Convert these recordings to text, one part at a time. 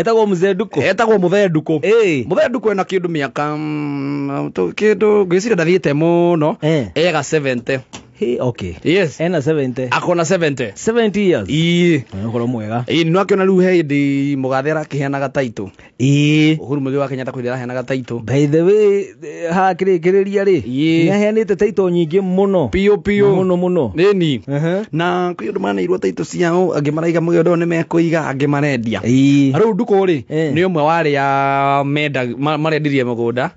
etagwo mũthenduko etagwo mũthenduko mũthenduko ena kĩndũ mĩaka mm, kĩndũ ngwĩciria ndathiĩte mũno ega 70 Hey, okay. Yes. Ena 70. Akona 70. 70 years. Ii. Ngoro mwega. Ii no akiona riu he ndi mugathera kiheanaga taito. Ii. Uhuru mugi wa Kenyatta kwithira heanaga taito. By the way ha kirikiriria ri. Ii. Niaheanite taito nyingi muno. Pio pio. Muno Na kwi ndu manairwo taito ciao angä maraiga mugi nä mekå iga angä marendia. Ii. Riu nduko ri eh. ni umwe wari ya menda marendirie nda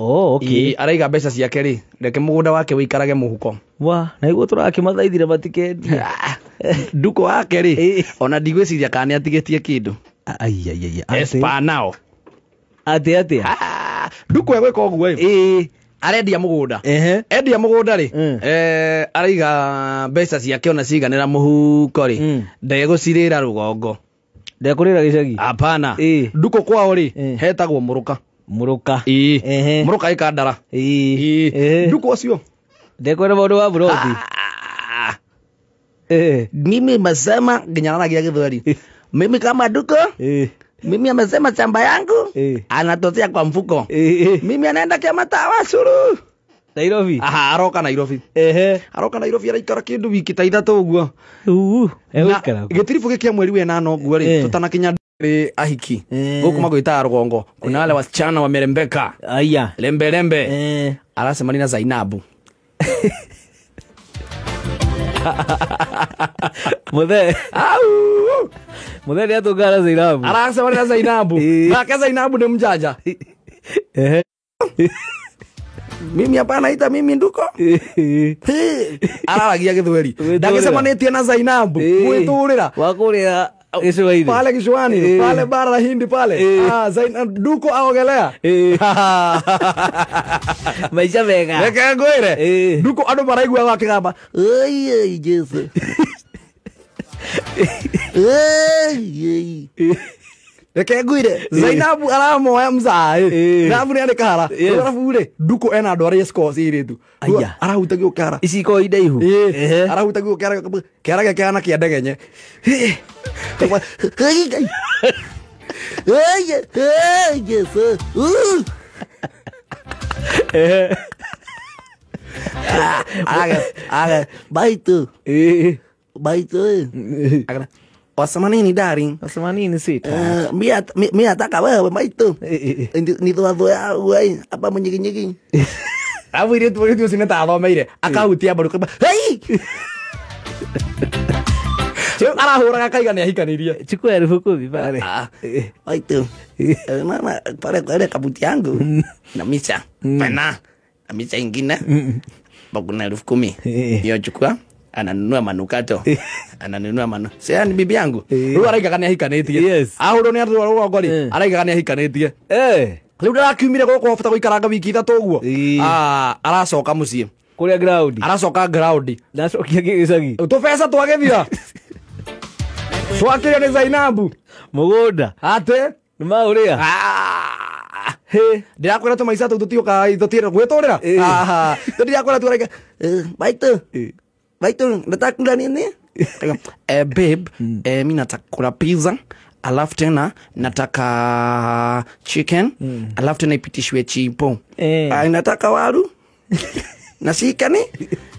oh, okay. araiga mbeca ciake rĩ reke mũgũnda wake wĩikarage muhuko wa na iguo tũrakĩmathaithire matikendia nduko wake rä ona ciria kana tie kä kĩndũ nao atĩ atĩa nduko ka å ĩ arendia nda endia nda rä mm. e, araiga mbeca ciake ona ciganĩra mũhuko rĩ mm. ndegũcirĩra rũgongo ndekũrĩra gĩcagi hapana nduko kwao rĩ hetagwo ka muruka ii muruka ikandara ii nduku ucio maundu wa burothi ah. mimi mesema nginya nanagia githweri mimi kama duko mimi amesema chamba yangu anatotea kwa mfuko mimi anaenda kiama suru Nairobi aha aroka Nairobi ehe aroka Nairobi araikara kindu wiki ta ithatu uguo gitiribu gikia mweri we nana ri ee. tutanakinya rä ahiki gå eh. kuma gwä taga rå kuna eh. wale wasichana wamerembeka aya lembelembe eh. arasemani na zainabu muthee muthee nä atångana zainabu arasemani na zainabu eh. nake zainabu ni mjaja ehe mimi hapa naita mimi nduko eh. araragia githweri ndagicemanä tie na zainabu mwä tå rä ra Oh, pale kijuani e. Eh. pale bara la Hindi pale e. ah, Zain, ah, duko aogelea e. maisha mega rekengwire e. duko andu maraigua wakigamba ai Jesu Iya. reke iya. iya. deh zainabu ya mcai zainabu nä andä kahara arabu rä duku ena isi andå arä score cirä tu arahutagio gå käara iciko indaihu arahutagio gå käara käara gä käana kä ndegenye aga aga baitu baitu aga, ini daring. ini sih. miat eh, miat tak eh, eh, apa apa itu. Ini tua tua gue apa menjeging jeging. Aku ini tuh itu sini tak apa ini. Aku utia baru kerba. Hei. Cukup arah orang akai kan ya ikan ini dia. Cukup ada hukum pak. Ah, apa itu. Mana pada ada kaputiangku. Hmm. Namisa. mana? Hmm. Namisa ingkina. Hmm. Bakunan hukum ini. Yo cukup. Ah. ananunua manukato eh. ananunua manu cia ni bibi yangu ru eh. riu araigaga hikanetie yes ahuro ni andu rwagori eh. araigaga ni ahikanitie riu ndarakiumire gå kå hota gå ikaranga wiki ithatå guo ah aracoka må ciä ground aracoka ground ndacokia gä gä cagi tå beca twagä thia twakä rä ne zainabu må gå nda atä nä mahå rä a ah. ndä rakwä ra tå maica tå u tå tiå ka tå tiä gwä tå rä ra tå ndirakwä ra tuaraiga maitå Baito, nataka kula nini? eh, babe, mm. eh, mi nataka kula pizza alafu tena nataka ah, chicken mm. alafu tena ipitishwe chipo eh. Ah, nataka waru na shikani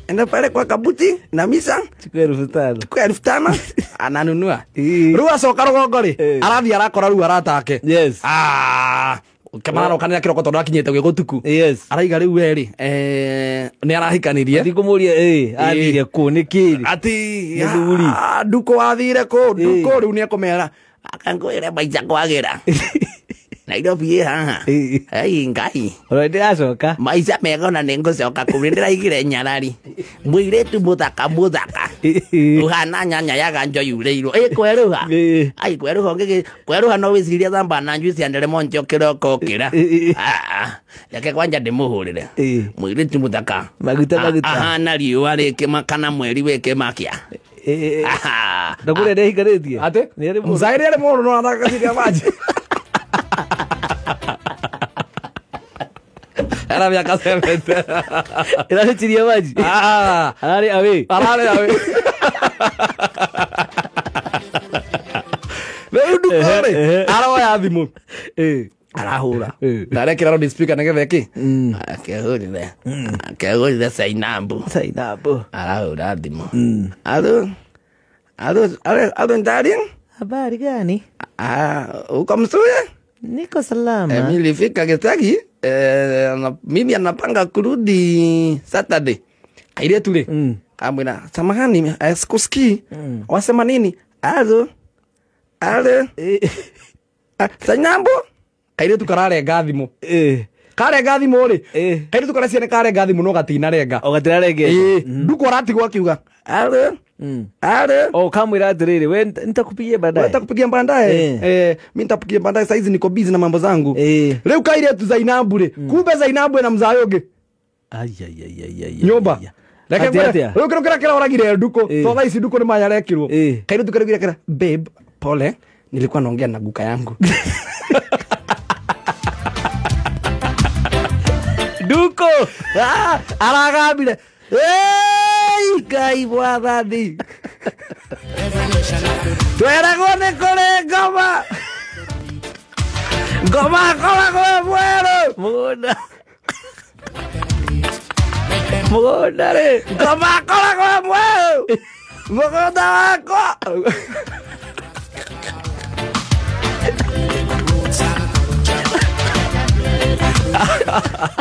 enda eh, pale kwa kabuti na misa chukua elfu tano chukua elfu tano ananunua ah, ah. ruwa soka eh. rugongori arathi arakora ruwa aratake yes ah kamara kanira kiroko tondu akinyite gwiko tuku yes araiga riu we ri eh ni arahikanirie athi kumuria eh athire ku nikiri ati nduri ah, nduko wathire ku nduko riu ni akumera akangwire maica kwagira nairobi ä haha ai ngai ndäracoka maica mega ona nä ngå coka kå rä ndä raigire nyarari må irä tu må thaka må thaka ruha na nyanya yaganjo yurĩirwo ĩ kweruha ai kweruha ngĩgĩ kweruha no wĩciririe thamba na njuici anderemo njio kĩroko kĩra ah, reke kwanja ndĩmũhũrĩre mũirĩtu mũthaka maguta ah, maguta ahana riũa rĩkĩma kana mweri wĩkĩmakia ndagũrĩa nĩahinganĩtie atĩ mũcaĩrĩ arĩ mũndũ no athakaciria manji kita الحرام يا قاسم الهلال اليماني اه حراري قوي حراري قوي arawa ya thimå arahå ra arekä rarå nä getha kä aduh aduh aduh aduh cainambu arahå ra thimå andå ndari habari gani ah, ukomsuye Niko salama. Eh, nilifika Githagi eh, na, mimi anapanga kurudi Saturday. Kaile tule. Mm. Kamwina, samahani eh, sikusiki. Mm. Wasema nini? Alo. Eh. Ah, Sanyambo. Kaile tukarare thimu. Eh karenga thimå rä kairä tå karä ciane karenga thimå no gatina renga gatina renga mm. nduka å ratigwo akiuga kamwä ra atä rä rä we nitakupigie baadaye baadaye mi nitakupigie baadaye saizi niko bizi na mambo zangu rä u kairä tu zainabu rä mm. kumbe zainabu ena mzaä å ngä nyå mba rä u kä rä kä rä kä roragire ndukå totha ici ndukå nä manyarekä rwo kairä tu kä rä kä ra babe pole nilikuwa naongea na guka yangu ¡Duco! ¡Ah! ¡A la gambla! ¡Ey! ¡Caibuadani! ¡Tú eres con goma! ¡Goma, goma, goma, bueno! ¡Muna! ¡Muna, re! ¡Goma, goma, goma, bueno!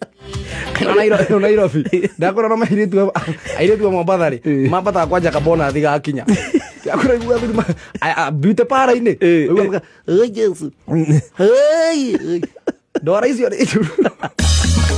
na nairobi ndakora no mairitu airitu a mombatha rä para-inä jesu ndwara icio rä